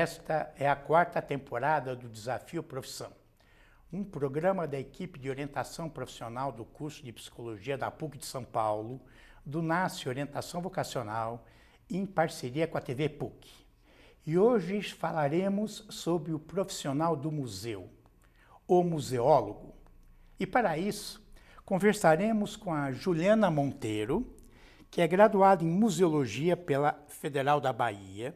Esta é a quarta temporada do Desafio Profissão, um programa da equipe de orientação profissional do curso de psicologia da PUC de São Paulo, do NASCE Orientação Vocacional, em parceria com a TV PUC. E hoje falaremos sobre o profissional do museu, o museólogo. E para isso, conversaremos com a Juliana Monteiro, que é graduada em Museologia pela Federal da Bahia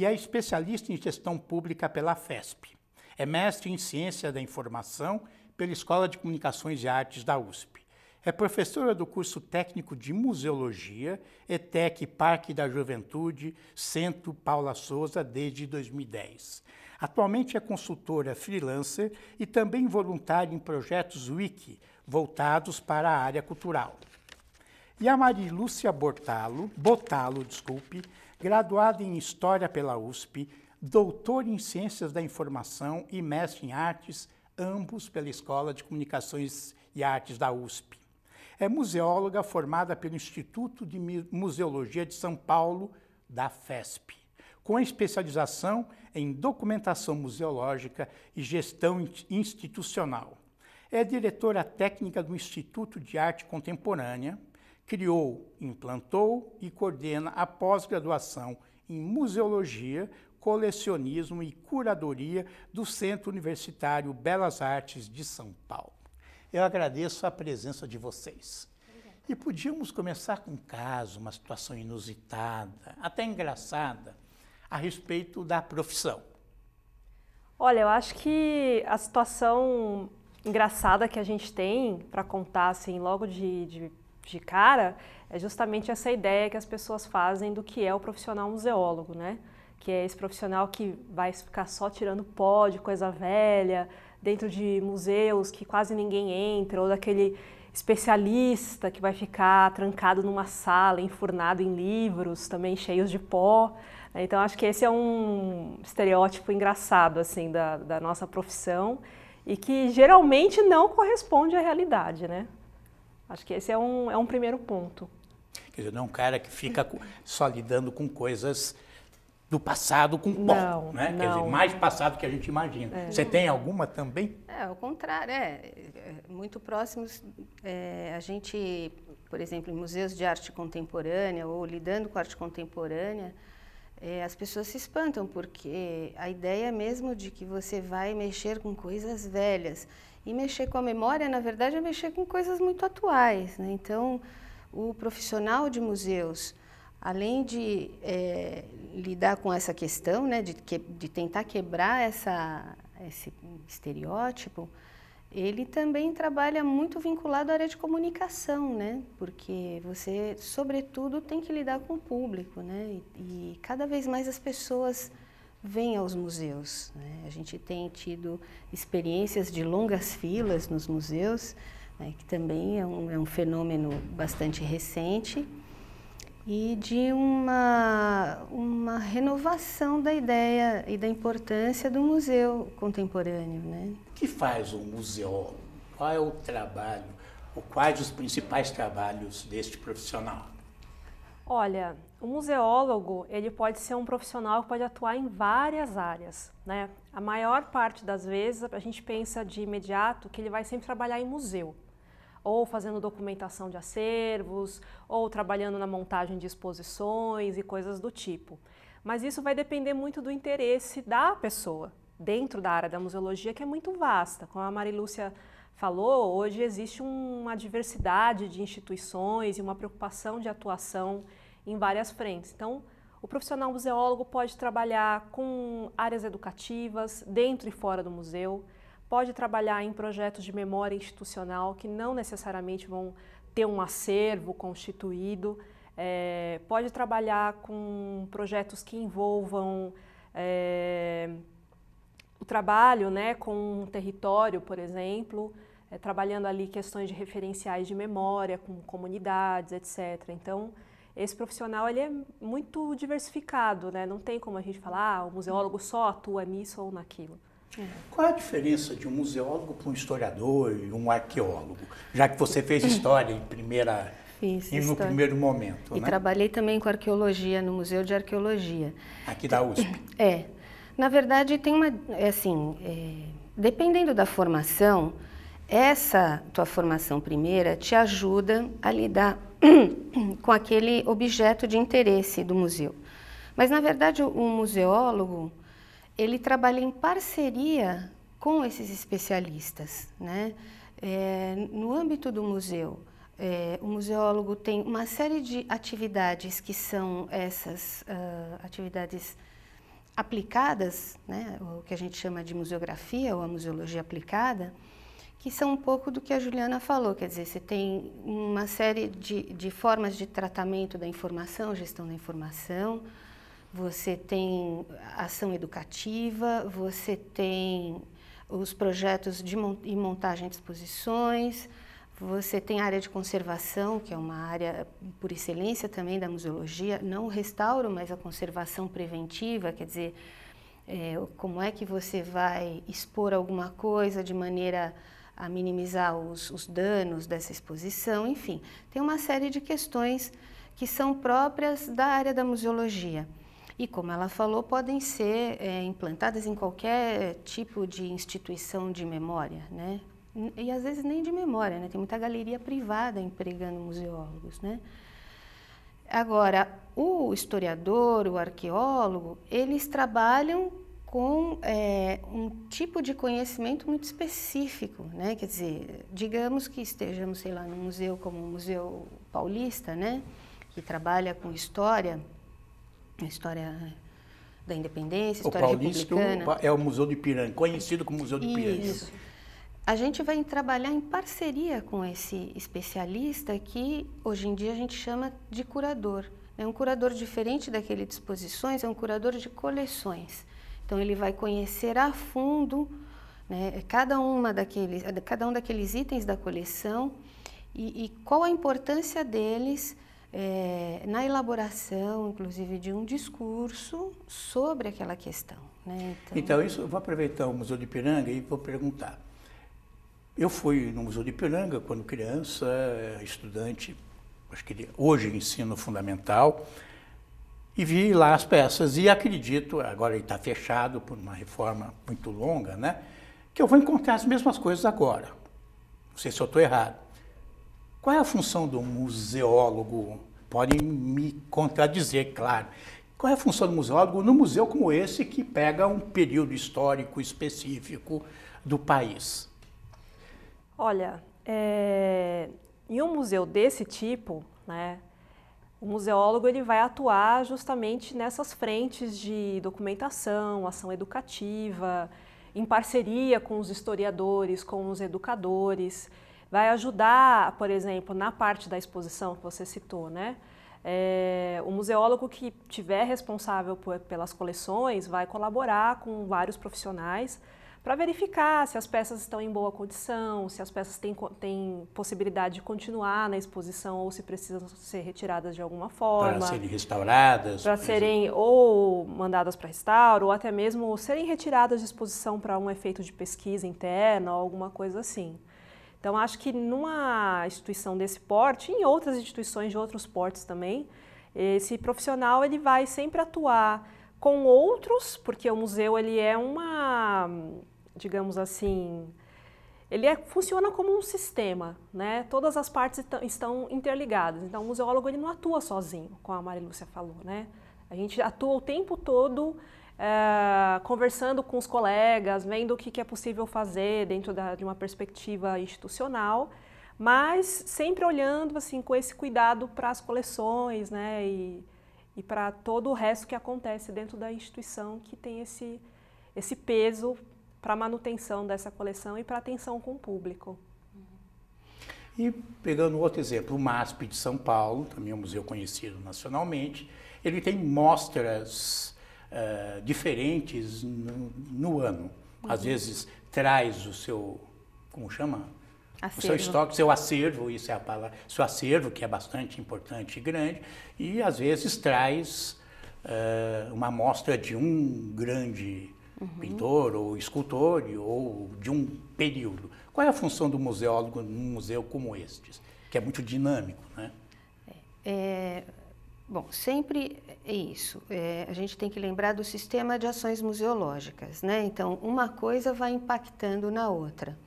e é especialista em gestão pública pela FESP. É mestre em ciência da informação pela Escola de Comunicações e Artes da USP. É professora do curso técnico de Museologia, ETEC Parque da Juventude, Centro Paula Souza, desde 2010. Atualmente é consultora freelancer e também voluntária em projetos Wiki, voltados para a área cultural. E a Marilúcia Botalo, Botalo, desculpe, graduado em História pela USP, doutor em Ciências da Informação e mestre em Artes, ambos pela Escola de Comunicações e Artes da USP. É museóloga formada pelo Instituto de Museologia de São Paulo, da FESP, com especialização em documentação museológica e gestão institucional. É diretora técnica do Instituto de Arte Contemporânea, criou, implantou e coordena a pós-graduação em Museologia, Colecionismo e Curadoria do Centro Universitário Belas Artes de São Paulo. Eu agradeço a presença de vocês. E podíamos começar com um caso, uma situação inusitada, até engraçada, a respeito da profissão. Olha, eu acho que a situação engraçada que a gente tem para contar, assim, logo de, de de cara é justamente essa ideia que as pessoas fazem do que é o profissional museólogo, né? Que é esse profissional que vai ficar só tirando pó de coisa velha, dentro de museus que quase ninguém entra, ou daquele especialista que vai ficar trancado numa sala, enfurnado em livros, também cheios de pó. Né? Então acho que esse é um estereótipo engraçado assim da, da nossa profissão e que geralmente não corresponde à realidade, né? Acho que esse é um, é um primeiro ponto. Quer dizer, não é um cara que fica só lidando com coisas do passado com pó, não, né? Não. Quer dizer, mais passado que a gente imagina. É. Você tem alguma também? É, ao contrário, é, é. Muito próximos, é, a gente, por exemplo, em museus de arte contemporânea ou lidando com arte contemporânea, é, as pessoas se espantam, porque a ideia mesmo de que você vai mexer com coisas velhas. E mexer com a memória, na verdade, é mexer com coisas muito atuais. Né? Então, o profissional de museus, além de é, lidar com essa questão, né, de, que, de tentar quebrar essa, esse estereótipo, ele também trabalha muito vinculado à área de comunicação, né? Porque você, sobretudo, tem que lidar com o público, né? E, e cada vez mais as pessoas venha aos museus. Né? A gente tem tido experiências de longas filas nos museus, né, que também é um, é um, fenômeno bastante recente, e de uma, uma renovação da ideia e da importância do museu contemporâneo. Né? O que faz um museu? Qual é o trabalho? quais os principais trabalhos deste profissional? Olha, o museólogo ele pode ser um profissional que pode atuar em várias áreas, né? A maior parte das vezes a gente pensa de imediato que ele vai sempre trabalhar em museu, ou fazendo documentação de acervos, ou trabalhando na montagem de exposições e coisas do tipo. Mas isso vai depender muito do interesse da pessoa dentro da área da museologia que é muito vasta. Como a Marilúcia falou, hoje existe uma diversidade de instituições e uma preocupação de atuação em várias frentes. Então, o profissional museólogo pode trabalhar com áreas educativas, dentro e fora do museu, pode trabalhar em projetos de memória institucional que não necessariamente vão ter um acervo constituído, é, pode trabalhar com projetos que envolvam é, o trabalho né, com um território, por exemplo, é, trabalhando ali questões de referenciais de memória, com comunidades, etc. Então, esse profissional ele é muito diversificado, né? Não tem como a gente falar, ah, o museólogo só atua nisso ou naquilo. É. Qual é a diferença de um museólogo para um historiador e um arqueólogo? Já que você fez história em primeira Fiz e no primeiro momento, e né? trabalhei também com arqueologia no Museu de Arqueologia. Aqui da USP. É. Na verdade, tem uma, é assim, é, dependendo da formação, essa tua formação primeira te ajuda a lidar com aquele objeto de interesse do museu. Mas, na verdade, o museólogo, ele trabalha em parceria com esses especialistas. Né? É, no âmbito do museu, é, o museólogo tem uma série de atividades que são essas uh, atividades aplicadas, né? o que a gente chama de museografia ou a museologia aplicada, que são um pouco do que a Juliana falou, quer dizer, você tem uma série de, de formas de tratamento da informação, gestão da informação, você tem ação educativa, você tem os projetos de e montagem de exposições, você tem a área de conservação, que é uma área por excelência também da museologia, não o restauro, mas a conservação preventiva, quer dizer, é, como é que você vai expor alguma coisa de maneira a minimizar os, os danos dessa exposição, enfim, tem uma série de questões que são próprias da área da museologia. E como ela falou, podem ser é, implantadas em qualquer tipo de instituição de memória, né? E às vezes nem de memória, né? Tem muita galeria privada empregando museólogos, né? Agora, o historiador, o arqueólogo, eles trabalham com é, um tipo de conhecimento muito específico, né? Quer dizer, digamos que estejamos, sei lá, num museu como o Museu Paulista, né? Que trabalha com história, história da independência, história o Paulista republicana. é o Museu de Piranga, conhecido como Museu de Piranga. Isso. A gente vai trabalhar em parceria com esse especialista que hoje em dia a gente chama de curador. É um curador diferente daquele de exposições, é um curador de coleções. Então ele vai conhecer a fundo né, cada, uma daqueles, cada um daqueles itens da coleção e, e qual a importância deles é, na elaboração, inclusive, de um discurso sobre aquela questão. Né? Então... então, isso eu vou aproveitar o Museu de Piranga e vou perguntar. Eu fui no Museu de Piranga quando criança, eh, estudante, acho que hoje ensino fundamental, e vi lá as peças. E acredito, agora ele está fechado por uma reforma muito longa, né? Que eu vou encontrar as mesmas coisas agora. Não sei se eu estou errado. Qual é a função do museólogo? Podem me contradizer, claro. Qual é a função do museólogo num museu como esse que pega um período histórico específico do país? Olha, é... em um museu desse tipo, né, o museólogo ele vai atuar justamente nessas frentes de documentação, ação educativa, em parceria com os historiadores, com os educadores, vai ajudar, por exemplo, na parte da exposição que você citou, né? É, o museólogo que tiver responsável por, pelas coleções vai colaborar com vários profissionais para verificar se as peças estão em boa condição, se as peças têm, têm possibilidade de continuar na exposição ou se precisam ser retiradas de alguma forma. Para serem restauradas. Para serem ou mandadas para restauro, ou até mesmo serem retiradas de exposição para um efeito de pesquisa interna ou alguma coisa assim. Então, acho que numa instituição desse porte, em outras instituições de outros portes também, esse profissional ele vai sempre atuar com outros, porque o museu ele é uma digamos assim, ele é, funciona como um sistema, né? Todas as partes estão interligadas. Então, o museólogo ele não atua sozinho, como a Maria Lúcia falou, né? A gente atua o tempo todo eh, conversando com os colegas, vendo o que, que é possível fazer dentro da, de uma perspectiva institucional, mas sempre olhando assim com esse cuidado para as coleções, né? E, e para todo o resto que acontece dentro da instituição que tem esse esse peso para manutenção dessa coleção e para atenção com o público. E pegando outro exemplo, o MASP de São Paulo, também é um museu conhecido nacionalmente, ele tem mostras uh, diferentes no, no ano. Uhum. Às vezes traz o seu, como chama? Acervo. O seu estoque, seu acervo, isso é a palavra, seu acervo, que é bastante importante e grande, e às vezes traz uh, uma amostra de um grande uhum. pintor ou escultor ou de um período. Qual é a função do museólogo num museu como este, que é muito dinâmico, né? É, é, bom, sempre é isso. É, a gente tem que lembrar do sistema de ações museológicas, né? Então, uma coisa vai impactando na outra.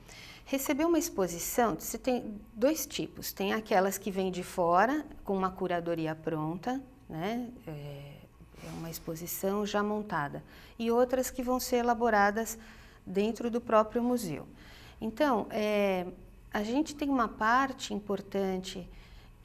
Receber uma exposição, você tem dois tipos. Tem aquelas que vêm de fora, com uma curadoria pronta, né? É, é uma exposição já montada, e outras que vão ser elaboradas dentro do próprio museu. Então, é, a gente tem uma parte importante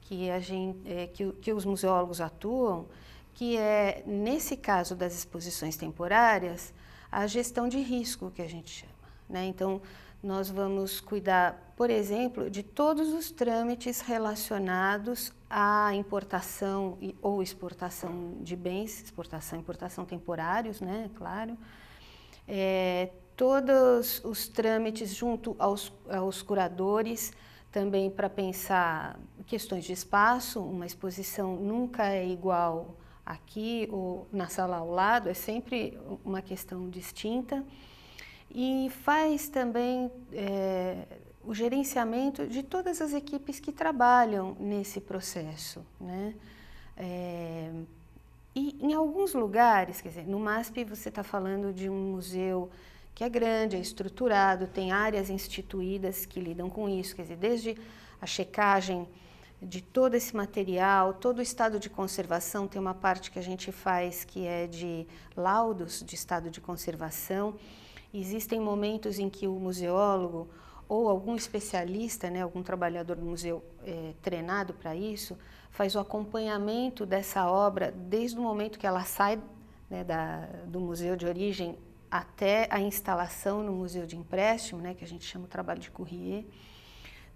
que, a gente, é, que, que os museólogos atuam, que é, nesse caso das exposições temporárias, a gestão de risco, que a gente chama. Né? Então, nós vamos cuidar, por exemplo, de todos os trâmites relacionados a importação e, ou exportação de bens, exportação e importação temporários, né, claro, é, todos os trâmites junto aos, aos curadores, também para pensar questões de espaço, uma exposição nunca é igual aqui ou na sala ao lado, é sempre uma questão distinta. E faz também é, o gerenciamento de todas as equipes que trabalham nesse processo. Né? É, e em alguns lugares, quer dizer, no MASP você está falando de um museu que é grande, é estruturado, tem áreas instituídas que lidam com isso, quer dizer, desde a checagem de todo esse material, todo o estado de conservação, tem uma parte que a gente faz que é de laudos de estado de conservação. Existem momentos em que o museólogo ou algum especialista, né, algum trabalhador do museu é, treinado para isso, faz o acompanhamento dessa obra desde o momento que ela sai né, da, do museu de origem até a instalação no museu de empréstimo, né, que a gente chama o trabalho de Courrier.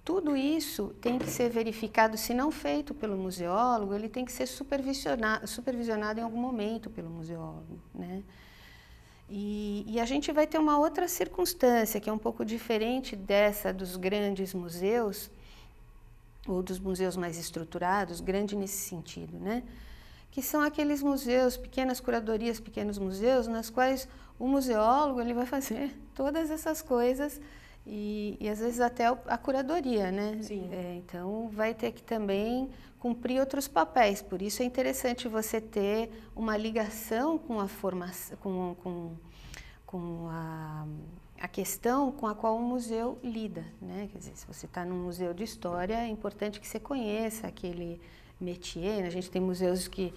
Tudo isso tem que ser verificado, se não feito pelo museólogo, ele tem que ser supervisionado, supervisionado em algum momento pelo museólogo. Né? E, e, a gente vai ter uma outra circunstância que é um pouco diferente dessa dos grandes museus ou dos museus mais estruturados, grande nesse sentido, né? Que são aqueles museus, pequenas curadorias, pequenos museus, nas quais o museólogo ele vai fazer todas essas coisas e, e às vezes até a curadoria, né? Sim. É, então vai ter que também cumprir outros papéis. Por isso é interessante você ter uma ligação com a formação, com, com, com a, a, questão com a qual o museu lida. Né? Quer dizer, se você está num museu de história, é importante que você conheça aquele métier. Né? A gente tem museus que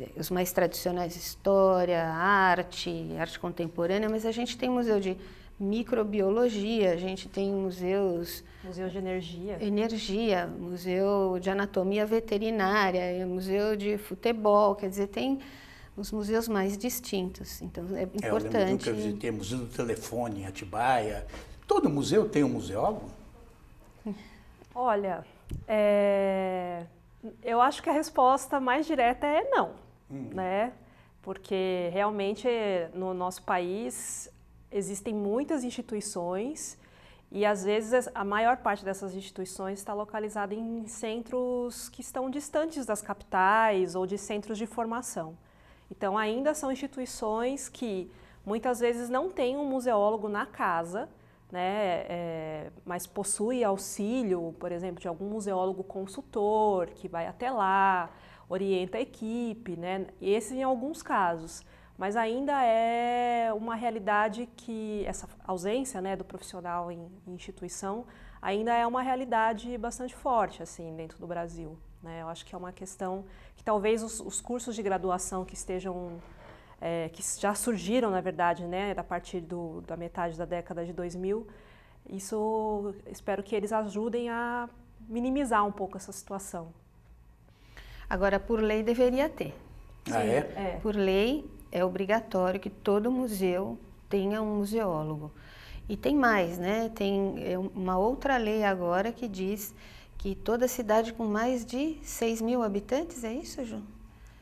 eh, os mais tradicionais história, arte, arte contemporânea, mas a gente tem museu de microbiologia, a gente tem museus... Museu de energia. Energia, museu de anatomia veterinária, museu de futebol, quer dizer, tem os museus mais distintos, então é importante... É, eu que visitei Museu do Telefone em Atibaia, todo museu tem um museólogo? Olha, é... eu acho que a resposta mais direta é não, hum. né? Porque realmente no nosso país existem muitas instituições e às vezes a maior parte dessas instituições está localizada em centros que estão distantes das capitais ou de centros de formação. Então ainda são instituições que muitas vezes não têm um museólogo na casa, né, é, mas possui auxílio, por exemplo, de algum museólogo consultor que vai até lá, orienta a equipe, né, esse em alguns casos mas ainda é uma realidade que essa ausência né, do profissional em, instituição ainda é uma realidade bastante forte assim dentro do Brasil. Né? Eu acho que é uma questão que talvez os, os cursos de graduação que estejam é, que já surgiram na verdade né, a partir do, da metade da década de 2000, isso espero que eles ajudem a minimizar um pouco essa situação. Agora, por lei deveria ter. Ah, é? é? Por lei, é obrigatório que todo museu tenha um museólogo. E tem mais, né? Tem é uma outra lei agora que diz que toda cidade com mais de 6 mil habitantes, é isso, Ju?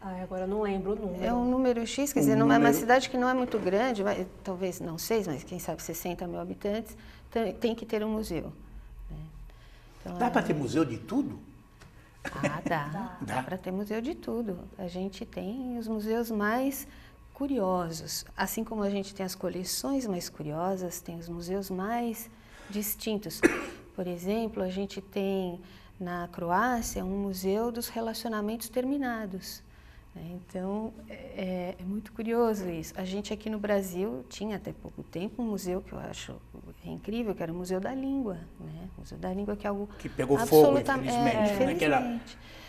Ah, agora não lembro o número. É um número X, quer um dizer, é número... uma cidade que não é muito grande, mas, talvez não 6, mas quem sabe 60 mil habitantes, tem que ter um museu. Né? Então, dá é... para ter museu de tudo? Ah, dá. dá, dá para ter museu de tudo. A gente tem os museus mais curiosos. Assim como a gente tem as coleções mais curiosas, tem os museus mais distintos. Por exemplo, a gente tem na Croácia um museu dos relacionamentos terminados. Né? Então, é, é, muito curioso isso. A gente aqui no Brasil tinha até pouco tempo um museu que eu acho incrível, que era o Museu da Língua. Né? O museu da Língua que é algo... Que pegou fogo, infelizmente. É, né? infelizmente. Né?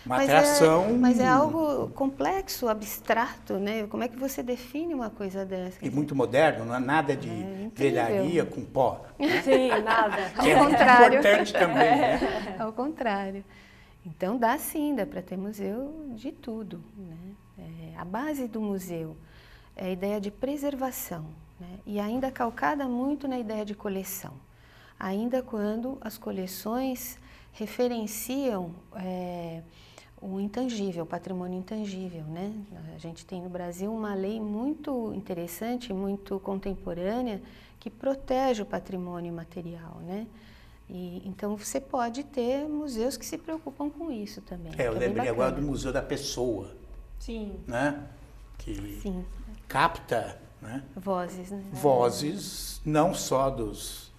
uma mas é atração... É, mas é algo complexo, abstrato, né? Como é que você define uma coisa dessa? E muito moderno, não é nada de é velharia com pó. Né? Sim, nada. É Ao é contrário. importante também, né? Ao contrário. Então, dá sim, dá para ter museu de tudo, né? É, a base do museu é a ideia de preservação né? e ainda calcada muito na ideia de coleção, ainda quando as coleções referenciam é, o intangível, o patrimônio intangível. Né? A gente tem no Brasil uma lei muito interessante, muito contemporânea, que protege o patrimônio material. Né? E, então você pode ter museus que se preocupam com isso também. É, eu é lembrei agora do Museu da Pessoa. Sim. Né? Que Sim. capta né? vozes, né? vozes não só dos,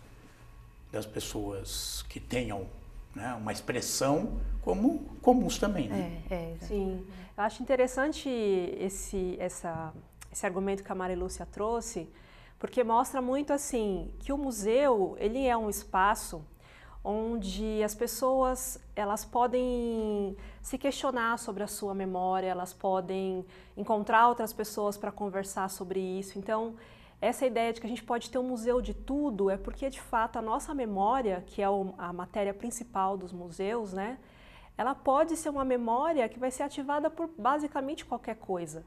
das pessoas que tenham né, uma expressão, como comuns também. Né? É, é, Sim. Eu acho interessante esse, essa, esse argumento que a Maria Lúcia trouxe, porque mostra muito assim que o museu ele é um espaço onde as pessoas elas podem se questionar sobre a sua memória, elas podem encontrar outras pessoas para conversar sobre isso. Então, essa ideia de que a gente pode ter um museu de tudo é porque de fato a nossa memória, que é a matéria principal dos museus, né? Ela pode ser uma memória que vai ser ativada por basicamente qualquer coisa.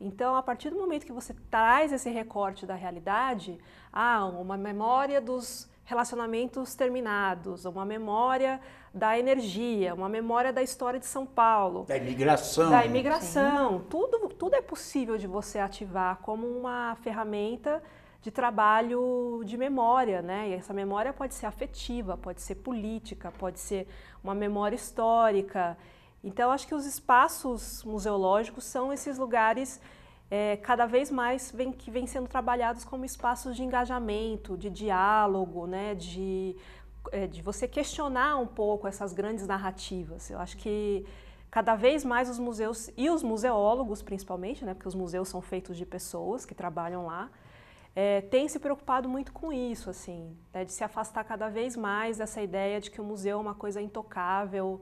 Então, a partir do momento que você traz esse recorte da realidade, ah, uma memória dos relacionamentos terminados, uma memória da energia, uma memória da história de São Paulo. Da imigração. Da imigração. Tudo, tudo é possível de você ativar como uma ferramenta de trabalho de memória, né? E essa memória pode ser afetiva, pode ser política, pode ser uma memória histórica. Então, acho que os espaços museológicos são esses lugares é, cada vez mais vem, que vem sendo trabalhados como espaços de engajamento, de diálogo, né, de, é, de você questionar um pouco essas grandes narrativas. Eu acho que cada vez mais os museus, e os museólogos principalmente, né, porque os museus são feitos de pessoas que trabalham lá, é, tem se preocupado muito com isso, assim, né, de se afastar cada vez mais dessa ideia de que o museu é uma coisa intocável,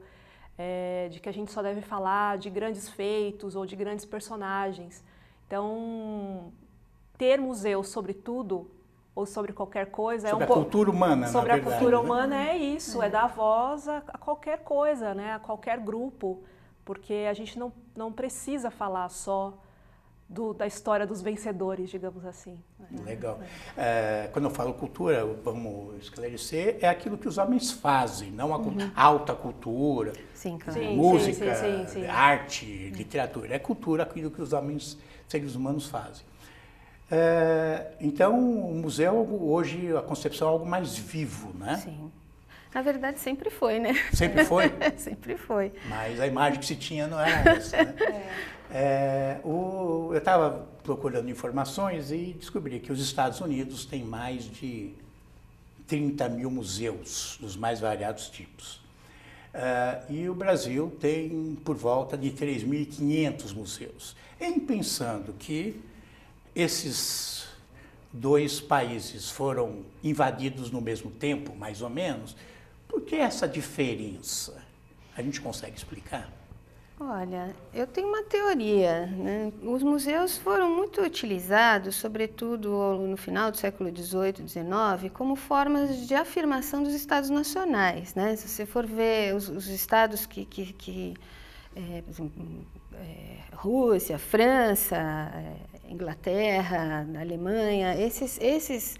é, de que a gente só deve falar de grandes feitos ou de grandes personagens. Então, ter museu sobre tudo ou sobre qualquer coisa é sobre é um sobre a po... cultura humana sobre a verdade, cultura né? humana é isso é. é dar voz a, a qualquer coisa né a qualquer grupo porque a gente não, não precisa falar só do, da história dos vencedores, digamos assim. Né? Legal. É, quando eu falo cultura, vamos esclarecer, é aquilo que os homens fazem, não a uhum. alta cultura, sim, claro. sim, música, sim, arte, literatura. É cultura, aquilo que os homens, seres humanos fazem. É, então, o museu hoje, a concepção é algo mais vivo, né? Sim. Na verdade, sempre foi, né? Sempre foi? sempre foi. Mas a imagem que se tinha não era essa, né? É. É, o, eu estava procurando informações e descobri que os Estados Unidos têm mais de 30 mil museus dos mais variados tipos. É, e o Brasil tem por volta de 3.500 museus. Em pensando que esses dois países foram invadidos no mesmo tempo, mais ou menos, por que essa diferença? A gente consegue explicar? Olha, eu tenho uma teoria. Né? Os museus foram muito utilizados, sobretudo no final do século XVIII, XIX, como formas de afirmação dos estados nacionais. Né? Se você for ver os, os estados que, que, que é, é, Rússia, França, é, Inglaterra, Alemanha, esses, esses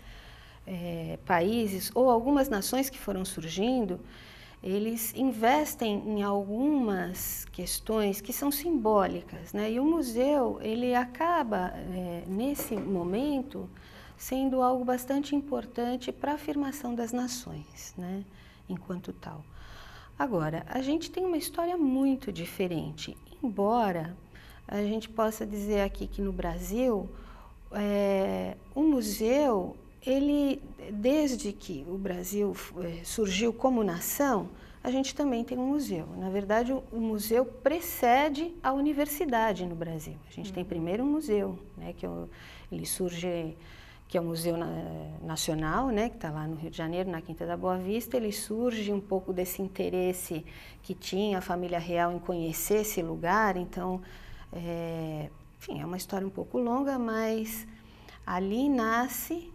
países ou algumas nações que foram surgindo, eles investem em algumas questões que são simbólicas, né? E o museu ele acaba é, nesse momento sendo algo bastante importante para a afirmação das nações, né? Enquanto tal. Agora, a gente tem uma história muito diferente, embora a gente possa dizer aqui que no Brasil é, o museu ele, desde que o Brasil eh, surgiu como nação, a gente também tem um museu. Na verdade, o museu precede a universidade no Brasil. A gente uhum. tem primeiro um museu, né, que é ele surge, que é o Museu Nacional, né, que está lá no Rio de Janeiro, na Quinta da Boa Vista. Ele surge um pouco desse interesse que tinha a família real em conhecer esse lugar. Então, é, enfim, é uma história um pouco longa, mas ali nasce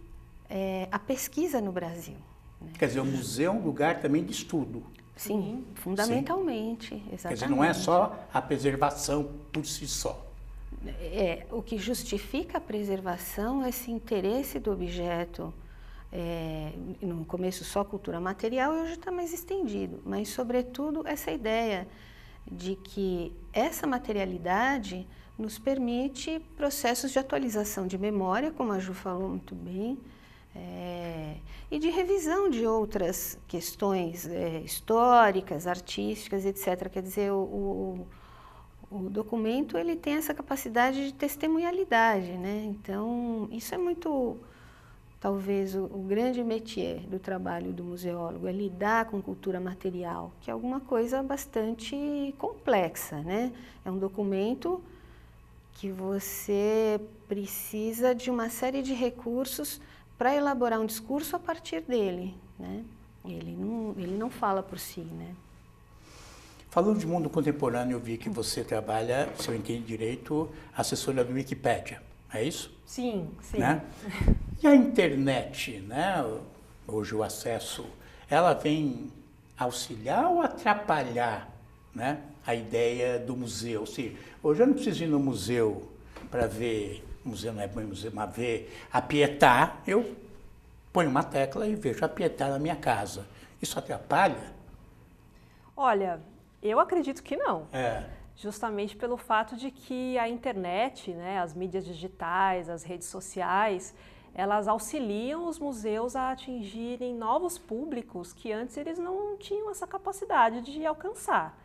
é, a pesquisa no Brasil. Né? Quer dizer, o museu é um lugar também de estudo. Sim, uhum. fundamentalmente, Sim. exatamente. Quer dizer, não é só a preservação por si só. É, o que justifica a preservação é esse interesse do objeto, é, no começo só cultura material e hoje está mais estendido, mas sobretudo essa ideia de que essa materialidade nos permite processos de atualização de memória, como a Ju falou muito bem, é, e de revisão de outras questões é, históricas, artísticas, etc. Quer dizer, o, o, o, documento ele tem essa capacidade de testemunhalidade, né? Então, isso é muito, talvez, o, o grande métier do trabalho do museólogo, é lidar com cultura material, que é alguma coisa bastante complexa, né? É um documento que você precisa de uma série de recursos para elaborar um discurso a partir dele, né? Ele não, ele não fala por si, né? Falando de mundo contemporâneo, eu vi que você trabalha, se eu entendi direito, assessora do Wikipédia, é isso? Sim, sim. Né? E a internet, né? Hoje o acesso, ela vem auxiliar ou atrapalhar, né? A ideia do museu. Ou seja, hoje eu não preciso ir no museu para ver museu não é bem museu, mas ver a Pietá, eu ponho uma tecla e vejo a Pietá na minha casa. Isso atrapalha? Olha, eu acredito que não. É. Justamente pelo fato de que a internet, né, as mídias digitais, as redes sociais, elas auxiliam os museus a atingirem novos públicos que antes eles não tinham essa capacidade de alcançar.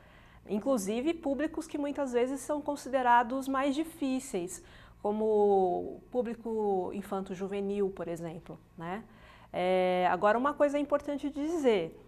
Inclusive públicos que muitas vezes são considerados mais difíceis, como público infanto-juvenil, por exemplo. Né? É, agora, uma coisa importante dizer,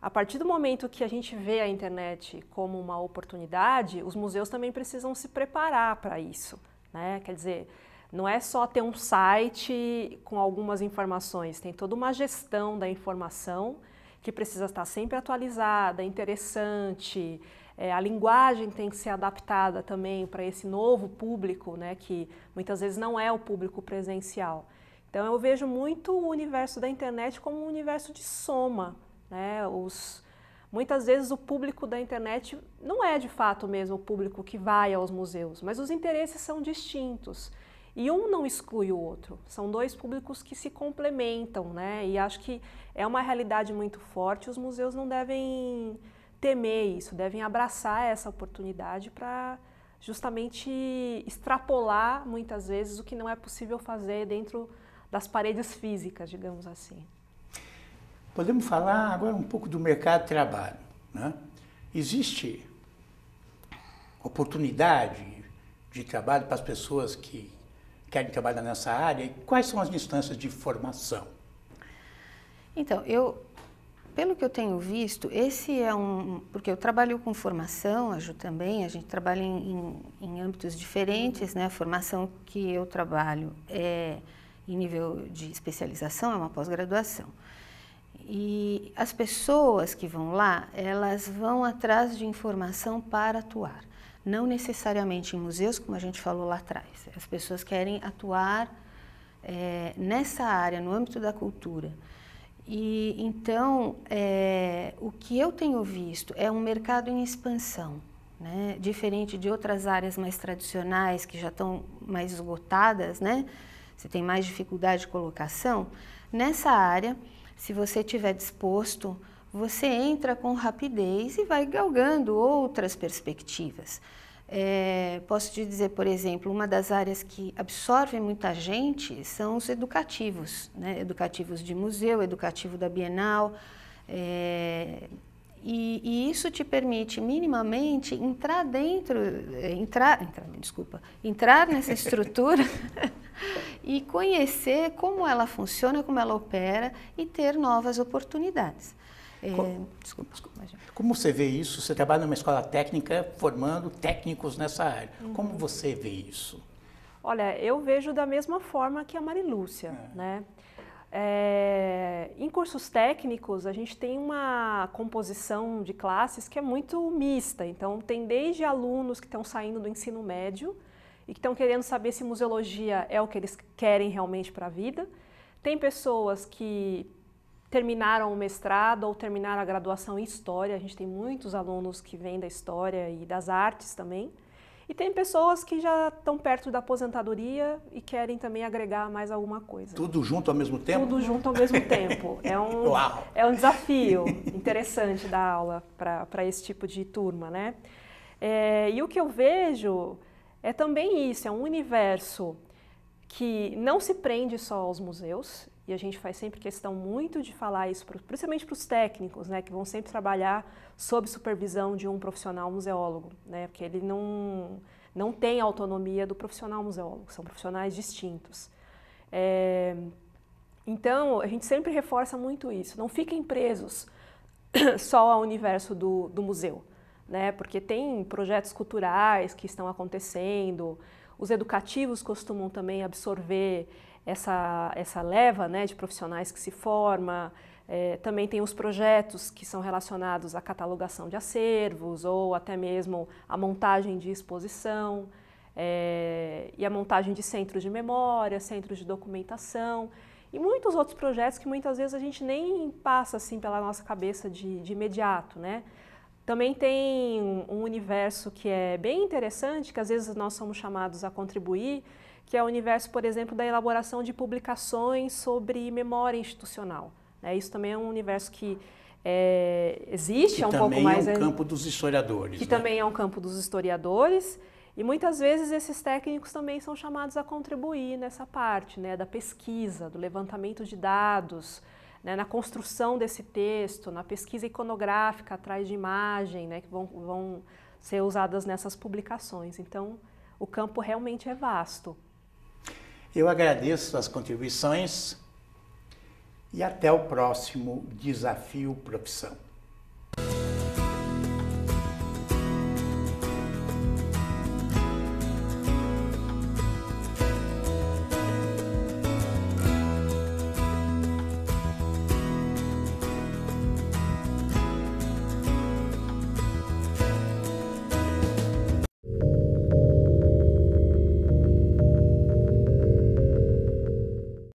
a partir do momento que a gente vê a internet como uma oportunidade, os museus também precisam se preparar para isso. Né? Quer dizer, não é só ter um site com algumas informações, tem toda uma gestão da informação que precisa estar sempre atualizada, interessante, é, a linguagem tem que ser adaptada também para esse novo público, né, que muitas vezes não é o público presencial. Então eu vejo muito o universo da internet como um universo de soma. Né? Os, muitas vezes o público da internet não é de fato mesmo o público que vai aos museus, mas os interesses são distintos. E um não exclui o outro. São dois públicos que se complementam, né? E acho que é uma realidade muito forte. Os museus não devem temer isso, devem abraçar essa oportunidade para justamente extrapolar muitas vezes o que não é possível fazer dentro das paredes físicas, digamos assim. Podemos falar agora um pouco do mercado de trabalho. Né? Existe oportunidade de trabalho para as pessoas que querem trabalhar nessa área? quais são as instâncias de formação? Então, eu pelo que eu tenho visto, esse é um. Porque eu trabalho com formação, a Ju também, a gente trabalha em, em, em âmbitos diferentes, né? A formação que eu trabalho é em nível de especialização, é uma pós-graduação. E as pessoas que vão lá, elas vão atrás de informação para atuar. Não necessariamente em museus, como a gente falou lá atrás. As pessoas querem atuar é, nessa área, no âmbito da cultura e então, é, o que eu tenho visto é um mercado em expansão, né? diferente de outras áreas mais tradicionais que já estão mais esgotadas, né? Você tem mais dificuldade de colocação nessa área. Se você tiver disposto, você entra com rapidez e vai galgando outras perspectivas. É, posso te dizer, por exemplo, uma das áreas que absorve muita gente são os educativos, né? educativos de museu, educativo da Bienal, é, e, e, isso te permite minimamente entrar dentro, eh, entrar, entrar desculpa, entrar nessa estrutura e conhecer como ela funciona, como ela opera e ter novas oportunidades. É, como, desculpa, desculpa. Como você vê isso? Você trabalha numa escola técnica formando técnicos nessa área. Uhum. Como você vê isso? Olha, eu vejo da mesma forma que a Marilúcia, é. né? É, em cursos técnicos, a gente tem uma composição de classes que é muito mista. Então, tem desde alunos que estão saindo do ensino médio e que estão querendo saber se museologia é o que eles querem realmente para a vida. Tem pessoas que terminaram o mestrado ou terminaram a graduação em História. A gente tem muitos alunos que vêm da História e das Artes também. E tem pessoas que já estão perto da aposentadoria e querem também agregar mais alguma coisa. Tudo junto ao mesmo tempo? Tudo junto ao mesmo tempo. É um, é um desafio interessante da aula para esse tipo de turma, né? É, e o que eu vejo é também isso, é um universo que não se prende só aos museus, e a gente faz sempre questão muito de falar isso, principalmente para os técnicos, né, que vão sempre trabalhar sob supervisão de um profissional museólogo, né, porque ele não, não tem a autonomia do profissional museólogo, são profissionais distintos. É, então, a gente sempre reforça muito isso, não fiquem presos só ao universo do, do museu, né, porque tem projetos culturais que estão acontecendo, os educativos costumam também absorver essa, essa leva né, de profissionais que se forma. É, também tem os projetos que são relacionados à catalogação de acervos ou até mesmo à montagem de exposição é, e a montagem de centros de memória, centros de documentação e muitos outros projetos que muitas vezes a gente nem passa assim pela nossa cabeça de, de imediato, né? Também tem um universo que é bem interessante, que às vezes nós somos chamados a contribuir que é o universo, por exemplo, da elaboração de publicações sobre memória institucional. Né? Isso também é um universo que é, existe, que é um pouco mais... Que também é um campo dos historiadores. Que né? também é um campo dos historiadores. E muitas vezes esses técnicos também são chamados a contribuir nessa parte né, da pesquisa, do levantamento de dados, né, na construção desse texto, na pesquisa iconográfica atrás de imagem, né, que vão, vão ser usadas nessas publicações. Então, o campo realmente é vasto. Eu agradeço as contribuições e até o próximo Desafio Profissão.